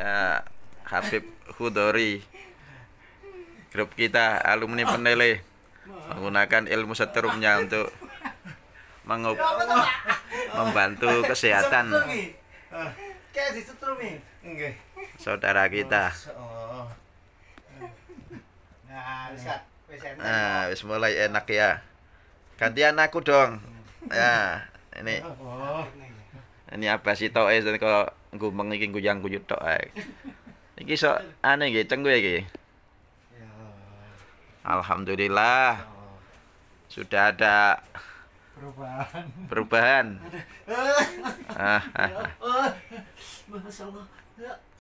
ya Habib Hudori grup kita alumni penele menggunakan ilmu setrumnya untuk membantu kesehatan saudara kita nah wis mulai enak ya gantian aku dong ya ini ini apa sih tau eh, es dan kok gumeng iki guyang guyu tok ae eh. iki so aneh iki cenggue ya. iki Alhamdulillah sudah ada perubahan perubahan ah, ah, ah.